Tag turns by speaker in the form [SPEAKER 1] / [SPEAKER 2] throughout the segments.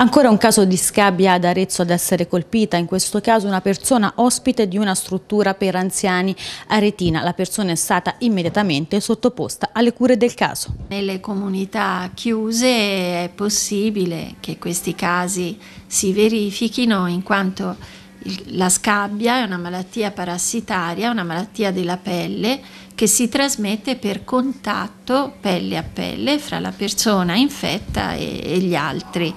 [SPEAKER 1] Ancora un caso di scabbia ad Arezzo ad essere colpita, in questo caso una persona ospite di una struttura per anziani aretina. La persona è stata immediatamente
[SPEAKER 2] sottoposta alle cure del caso. Nelle comunità chiuse è possibile che questi casi si verifichino in quanto la scabbia è una malattia parassitaria, una malattia della pelle che si trasmette per contatto pelle a pelle fra la persona infetta e, e gli altri.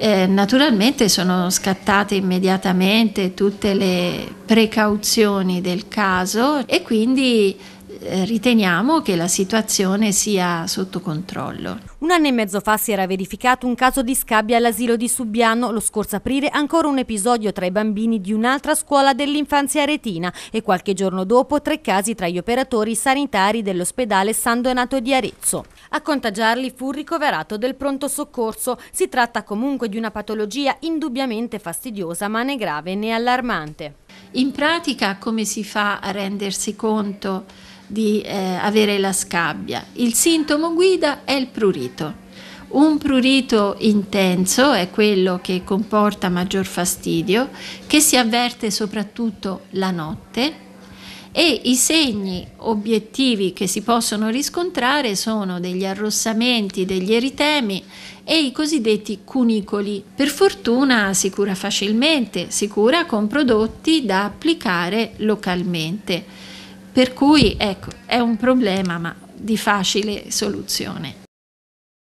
[SPEAKER 2] Eh, naturalmente sono scattate immediatamente tutte le precauzioni del caso e quindi eh, riteniamo che la situazione sia sotto controllo.
[SPEAKER 3] Un anno e mezzo fa si era verificato un caso di scabbia all'asilo di Subiano, lo scorso aprile ancora un episodio tra i bambini di un'altra scuola dell'infanzia retina e qualche giorno dopo tre casi tra gli operatori sanitari dell'ospedale San Donato di Arezzo. A contagiarli fu ricoverato del pronto soccorso. Si tratta comunque di una patologia indubbiamente fastidiosa ma né grave né allarmante.
[SPEAKER 2] In pratica come si fa a rendersi conto di eh, avere la scabbia? Il sintomo guida è il prurito. Un prurito intenso è quello che comporta maggior fastidio, che si avverte soprattutto la notte e i segni obiettivi che si possono riscontrare sono degli arrossamenti, degli eritemi e i cosiddetti cunicoli. Per fortuna si cura facilmente, si cura con prodotti da applicare localmente. Per cui ecco, è un problema ma di facile soluzione.